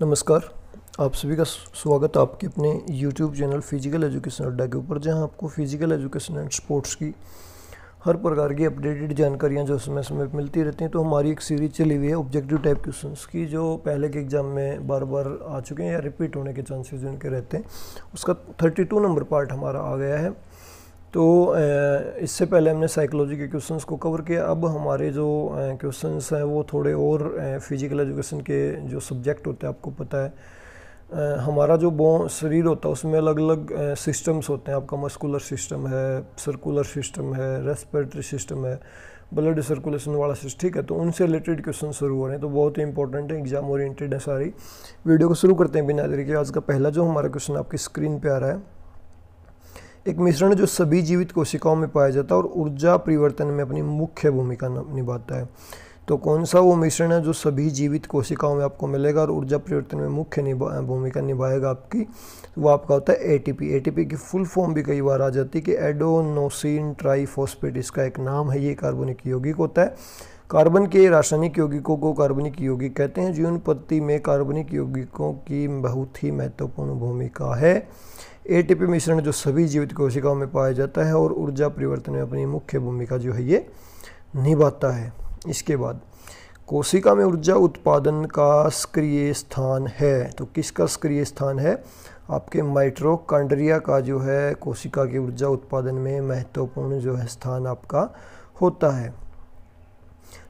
नमस्कार आप सभी का स्वागत है आपके अपने यूट्यूब चैनल फिजिकल एजुकेशन अड्डा के ऊपर जहां आपको फिजिकल एजुकेशन एंड स्पोर्ट्स की हर प्रकार की अपडेटेड जानकारियां जो समय समय पर मिलती रहती हैं तो हमारी एक सीरीज चली हुई है ऑब्जेक्टिव टाइप क्वेश्चन की जो पहले के एग्ज़ाम में बार बार आ चुके हैं या रिपीट होने के चांसेज उनके रहते हैं उसका थर्टी टू नंबर पार्ट हमारा आ गया है तो इससे पहले हमने साइकोलॉजी के क्वेश्चंस को कवर किया अब हमारे जो क्वेश्चंस हैं वो थोड़े और फिजिकल एजुकेशन के जो सब्जेक्ट होते हैं आपको पता है हमारा जो बो शरीर होता है उसमें अलग अलग सिस्टम्स होते हैं आपका मस्कुलर सिस्टम है सर्कुलर सिस्टम है रेस्पिरेटरी सिस्टम है ब्लड सर्कुलेशन वाला सिस्टम ठीक है तो उनसे रिलेटेड क्वेश्चन शुरू हो रहे हैं तो बहुत ही इंपॉर्टेंट है एग्जाम ओरिएंटेड है सारी वीडियो को शुरू करते हैं बिना देरी के आज का पहला जो हमारा क्वेश्चन आपकी स्क्रीन पर आ रहा है एक मिश्रण जो सभी जीवित कोशिकाओं में पाया जाता है और ऊर्जा परिवर्तन में अपनी मुख्य भूमिका निभाता है तो कौन सा वो मिश्रण है जो सभी जीवित कोशिकाओं में आपको मिलेगा और ऊर्जा परिवर्तन में मुख्य निभा भूमिका निभाएगा आपकी तो वो आपका होता है एटीपी एटीपी की फुल फॉर्म भी कई बार आ जाती है कि एडोनोसिन ट्राईफोस्पेट इसका एक नाम है ये कार्बनिक यौगिक होता है कार्बन के रासायनिक यौगिकों को कार्बनिक यौगिक कहते हैं जीवन में कार्बनिक यौगिकों की बहुत ही महत्वपूर्ण भूमिका है एटीपी मिश्रण जो सभी जीवित कोशिकाओं में पाया जाता है और ऊर्जा परिवर्तन में अपनी मुख्य भूमिका जो है ये निभाता है इसके बाद कोशिका में ऊर्जा उत्पादन का सक्रिय स्थान है तो किसका सक्रिय स्थान है आपके माइट्रोकांड्रिया का जो है कोशिका के ऊर्जा उत्पादन में महत्वपूर्ण जो है स्थान आपका होता है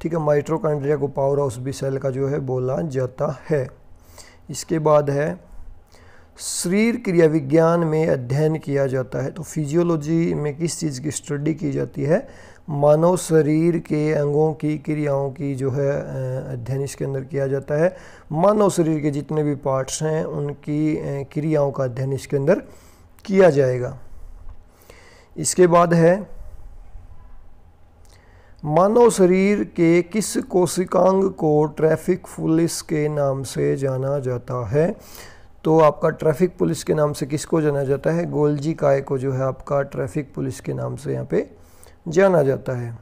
ठीक है माइट्रोकांड्रिया को पावर हाउस भी सेल का जो है बोला जाता है इसके बाद है शरीर क्रिया विज्ञान में अध्ययन किया जाता है तो फिजियोलॉजी में किस चीज़ की स्टडी की जाती है मानव शरीर के अंगों की क्रियाओं की जो है अध्ययन इसके अंदर किया जाता है मानव शरीर के जितने भी पार्ट्स हैं उनकी क्रियाओं का अध्ययन इसके अंदर किया जाएगा इसके बाद है मानव शरीर के किस कोशिकांग को ट्रैफिक फुलिस के नाम से जाना जाता है तो आपका ट्रैफिक पुलिस के नाम से किसको जाना जाता है गोलजी काय को जो है आपका ट्रैफिक पुलिस के नाम से यहाँ पे जाना जाता है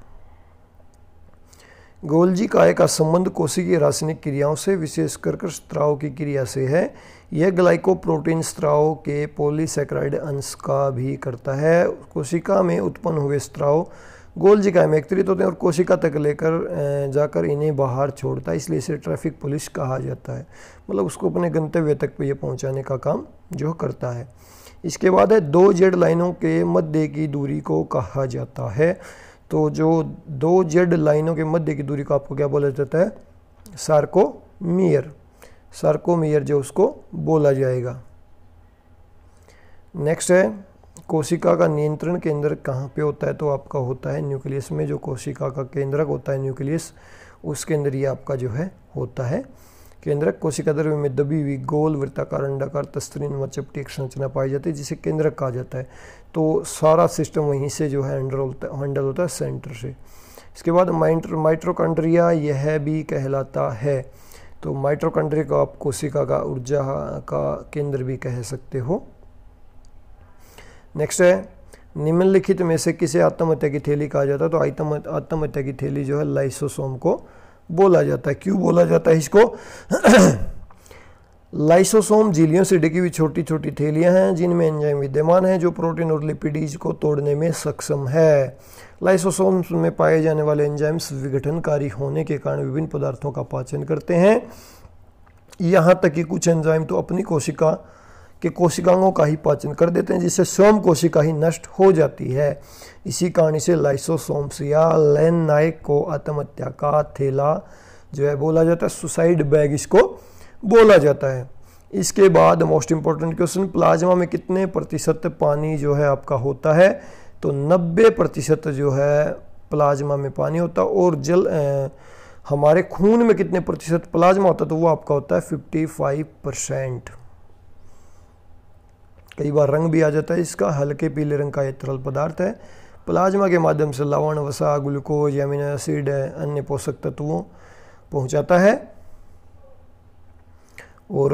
गोलजी काय का संबंध की रासायनिक क्रियाओं से विशेष कर स्त्राव की क्रिया से है यह ग्लाइकोप्रोटीन स्त्राव के पोलिसक्राइड अंश का भी करता है कोशिका में उत्पन्न हुए स्त्राव गोलजिका में एकत्रित तो तो होते हैं और कोशिका तक लेकर जाकर इन्हें बाहर छोड़ता है इसलिए इसे ट्रैफिक पुलिस कहा जाता है मतलब उसको अपने गंतव्य तक पर यह पहुँचाने का काम जो करता है इसके बाद है दो जेड लाइनों के मध्य की दूरी को कहा जाता है तो जो दो जेड लाइनों के मध्य की दूरी को आपको क्या बोला जाता है सार्कोमियर सार्कोमियर जो उसको बोला जाएगा नेक्स्ट है कोशिका का नियंत्रण केंद्र कहाँ पे होता है तो आपका होता है न्यूक्लियस में जो कोशिका का केंद्रक होता है न्यूक्लियस उसके अंदर ये आपका जो है होता है केंद्रक कोशिका द्रव्य में दबी हुई गोल वृत्ताकार अंडाकार तस्तरीन व चपटी एक संरचना पाई जाती है जिसे केंद्रक कहा जाता है तो सारा सिस्टम वहीं से जो है हैंडल होता है हैंडल होता है सेंटर से इसके बाद माइट्र माइट्रोकंड्रिया यह भी कहलाता है तो माइट्रोकंड्रिया को आप कोशिका का ऊर्जा का केंद्र भी कह सकते हो नेक्स्ट है निम्नलिखित में से किसे आत्महत्या की थैली कहा जाता है तो आत्म आत्महत्या की थैली जो है लाइसोसोम को बोला जाता है क्यों बोला जाता है इसको लाइसोसोम झीलियों से ढकी हुई छोटी छोटी थैलियां हैं जिनमें एंजाइम विद्यमान है जो प्रोटीन और लिपिडीज को तोड़ने में सक्षम है लाइसोसोम्स में पाए जाने वाले एंजाइम्स विघटनकारी होने के कारण विभिन्न पदार्थों का पाचन करते हैं यहाँ तक कि कुछ एंजाइम तो अपनी कोशिका के कोशिकाओं का ही पाचन कर देते हैं जिससे स्वयं कोशिका ही नष्ट हो जाती है इसी कहानी से लाइसोसोम्स या लैन नायक को आत्महत्या का थैला जो है बोला जाता है सुसाइड बैग इसको बोला जाता है इसके बाद मोस्ट इंपॉर्टेंट क्वेश्चन प्लाज्मा में कितने प्रतिशत पानी जो है आपका होता है तो 90 प्रतिशत जो है प्लाज्मा में पानी होता है और जल ए, हमारे खून में कितने प्रतिशत प्लाज्मा होता है तो वो आपका होता है 55 परसेंट कई बार रंग भी आ जाता है इसका हल्के पीले रंग का यह तरल पदार्थ है प्लाज्मा के माध्यम से लवण वसा ग्लूकोज एमिनो एसिड अन्य पोषक तत्वों पहुंचाता है और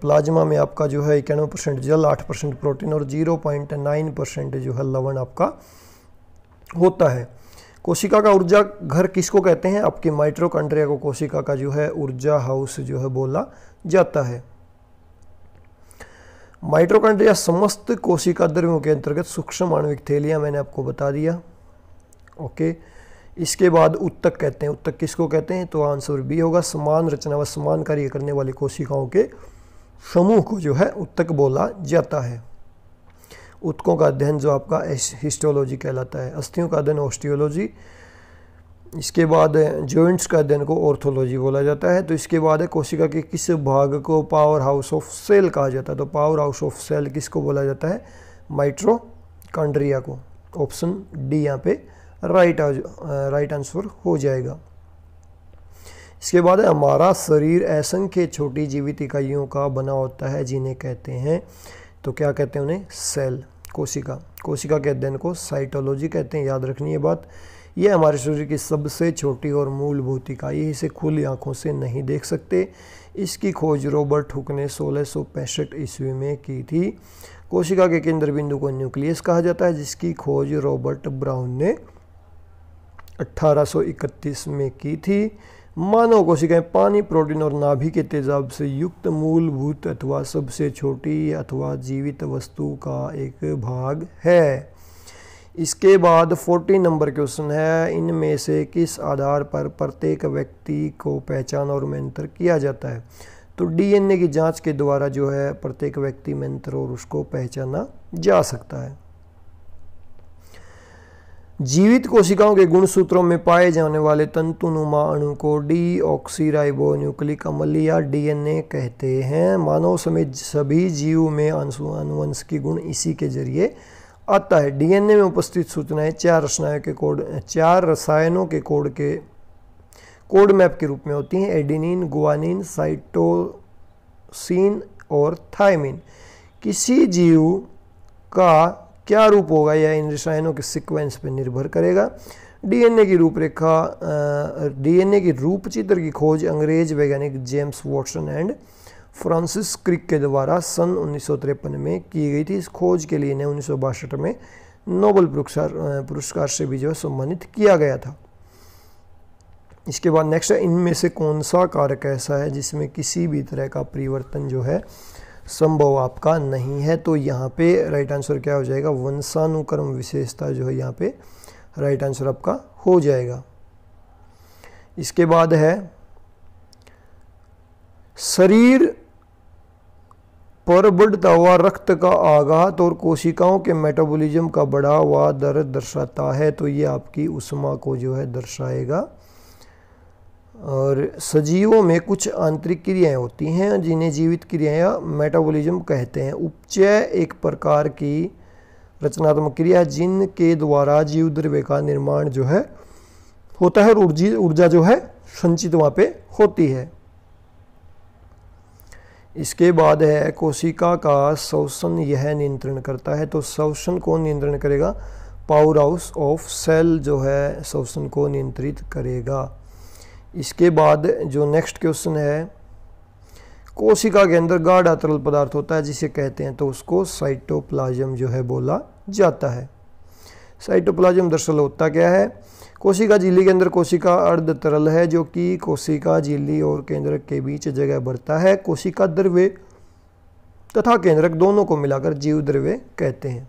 प्लाज्मा में आपका जो है इक्यानवे परसेंट जल आठ परसेंट प्रोटीन और जीरो पॉइंट नाइन परसेंट जो है लवण आपका होता है कोशिका का ऊर्जा घर किसको कहते हैं आपके माइट्रोकॉन्ड्रिया को कोशिका का जो है ऊर्जा हाउस जो है बोला जाता है माइट्रोकॉन्ड्रिया समस्त कोशिका द्रव्यों के अंतर्गत सूक्ष्म आणविक थैलियाँ मैंने आपको बता दिया ओके इसके बाद उत्तक कहते हैं उत्तक किसको कहते हैं तो आंसर बी होगा समान रचना व समान कार्य करने वाली कोशिकाओं के समूह को जो है उत्तक बोला जाता है उत्कों का अध्ययन जो आपका हिस्टोलॉजी कहलाता है अस्थियों का अध्ययन ऑस्टियोलॉजी इसके बाद जॉइंट्स का अध्ययन को ऑर्थोलॉजी बोला जाता है तो इसके बाद है कोशिका के किस भाग को पावर हाउस ऑफ सेल कहा जाता है तो पावर हाउस ऑफ सेल किसको बोला जाता है माइट्रोकांड्रिया को ऑप्शन डी यहाँ पे राइट राइट आंसर हो जाएगा इसके बाद हमारा शरीर असंख्य छोटी जीवित इकाइयों का बना होता है जिन्हें कहते हैं तो क्या कहते हैं उन्हें सेल कोशिका कोशिका के अध्ययन को साइटोलॉजी कहते हैं याद रखनी है बात ये हमारे शरीर की सबसे छोटी और मूलभूत इकाई है इसे खुली आँखों से नहीं देख सकते इसकी खोज रॉबर्ट हुक ने सोलह सौ पैंसठ ईस्वी में की थी कोशिका के केंद्र बिंदु को न्यूक्लियस कहा जाता है जिसकी खोज रॉबर्ट ब्राउन ने 1831 में की थी मानव कोशिकाएं पानी प्रोटीन और नाभि के तेजाब से युक्त मूलभूत अथवा सबसे छोटी अथवा जीवित वस्तु का एक भाग है इसके बाद फोर्टीन नंबर क्वेश्चन है इनमें से किस आधार पर प्रत्येक व्यक्ति को पहचान और मेंतर किया जाता है तो डीएनए की जांच के द्वारा जो है प्रत्येक व्यक्ति मेंतर और उसको पहचाना जा सकता है जीवित कोशिकाओं के गुणसूत्रों में पाए जाने वाले तंतुनुमा अणु को ऑक्सीराइबो न्यूक्लिक अमल या डीएनए कहते हैं मानव समेत सभी जीव में आनुवंशिक गुण इसी के जरिए आता है डीएनए में उपस्थित सूचनाएं चार रसायनों के कोड चार रसायनों के कोड के कोड मैप के रूप में होती हैं एडिनिन गुआनिन साइटोसिन और थायमिन किसी जीव का क्या रूप होगा यह इन रसायनों के सीक्वेंस पर निर्भर करेगा डीएनए की रूपरेखा डीएनए की रूप चित्र की खोज अंग्रेज वैज्ञानिक James Watson and Francis Crick के द्वारा सन उन्नीस में की गई थी इस खोज के लिए इन्हें उन्नीस में नोबल पुरस्कार पुरस्कार से भी जो सम्मानित किया गया था इसके बाद नेक्स्ट है इनमें से कौन सा कारक ऐसा है जिसमें किसी भी तरह का परिवर्तन जो है संभव आपका नहीं है तो यहाँ पे राइट आंसर क्या हो जाएगा वंशानुक्रम विशेषता जो है यहाँ पे राइट आंसर आपका हो जाएगा इसके बाद है शरीर पर बढ़ता हुआ रक्त का आघात और कोशिकाओं के मेटाबॉलिज्म का बढ़ा हुआ दर दर्शाता है तो ये आपकी उष्मा को जो है दर्शाएगा और सजीवों में कुछ आंतरिक क्रियाएं होती हैं जिन्हें जीवित क्रियाएं मेटाबॉलिज्म कहते हैं उपचय एक प्रकार की रचनात्मक क्रिया जिनके द्वारा जीव द्रव्य का निर्माण जो है होता है और ऊर्जा जो है संचित वहाँ पे होती है इसके बाद है कोशिका का शोषण यह नियंत्रण करता है तो शोषण कौन नियंत्रण करेगा पावर हाउस ऑफ सेल जो है शोषण को नियंत्रित करेगा इसके बाद जो नेक्स्ट क्वेश्चन है कोशिका के अंदर गाढ़ा तरल पदार्थ होता है जिसे कहते हैं तो उसको साइटोप्लाज्म जो है बोला जाता है साइटोप्लाज्म दरअसल होता क्या है कोशिका झीली के अंदर कोशिका अर्ध तरल है जो कि कोशिका झीली और केंद्रक के बीच जगह भरता है कोशिका द्रव्य तथा केंद्रक दोनों को मिलाकर जीव द्रव्य कहते हैं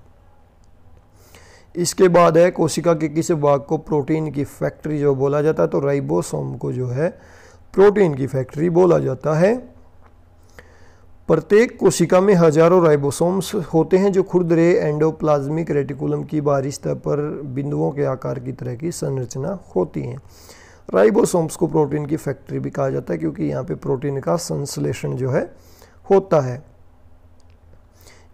इसके बाद है कोशिका के किस भाग को प्रोटीन की फैक्ट्री जो बोला जाता है तो राइबोसोम को जो है प्रोटीन की फैक्ट्री बोला जाता है प्रत्येक कोशिका में हजारों राइबोसोम्स होते हैं जो खुरदरे एंडोप्लाज्मिक रेटिकुलम की बारिश पर बिंदुओं के आकार की तरह की संरचना होती हैं राइबोसोम्स को प्रोटीन की फैक्ट्री भी कहा जाता है क्योंकि यहाँ पे प्रोटीन का संश्लेषण जो है होता है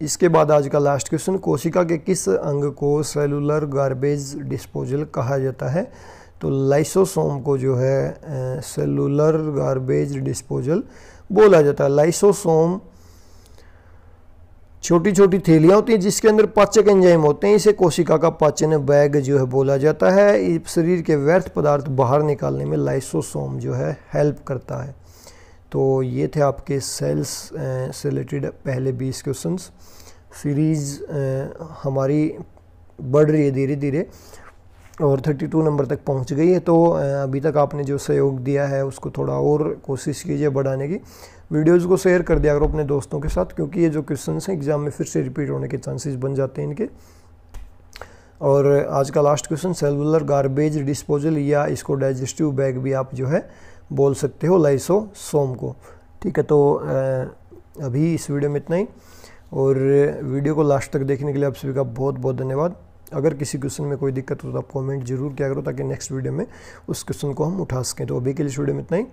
इसके बाद आज का लास्ट क्वेश्चन कोशिका के किस अंग को सेलुलर गार्बेज डिस्पोजल कहा जाता है तो लाइसोसोम को जो है सेलुलर गार्बेज डिस्पोजल बोला जाता है लाइसोसोम छोटी छोटी थैलियाँ होती हैं जिसके अंदर पाचक एंजाइम होते हैं इसे कोशिका का पाचन बैग जो है बोला जाता है शरीर के व्यर्थ पदार्थ बाहर निकालने में लाइसोसोम जो है हेल्प करता है तो ये थे आपके सेल्स से रिलेटेड पहले बीस क्वेश्चंस सीरीज़ हमारी बढ़ रही है धीरे धीरे और 32 नंबर तक पहुंच गई है तो अभी तक आपने जो सहयोग दिया है उसको थोड़ा और कोशिश कीजिए बढ़ाने की वीडियोस को शेयर कर दिया करो अपने दोस्तों के साथ क्योंकि ये जो क्वेश्चन हैं एग्ज़ाम में फिर से रिपीट होने के चांसेस बन जाते हैं इनके और आज का last question cellular garbage disposal या इसको डाइजेस्टिव बैग भी आप जो है बोल सकते हो लाइसो सोम को ठीक है तो अभी इस वीडियो में इतना ही और वीडियो को लास्ट तक देखने के लिए आप सभी का बहुत बहुत धन्यवाद अगर किसी क्वेश्चन में कोई दिक्कत हो तो आप कमेंट जरूर किया करो ताकि नेक्स्ट वीडियो में उस क्वेश्चन को हम उठा सकें तो अभी के लिए इस वीडियो में इतना ही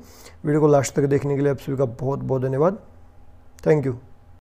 वीडियो को लास्ट तक देखने के लिए आप सभी का बहुत बहुत धन्यवाद थैंक यू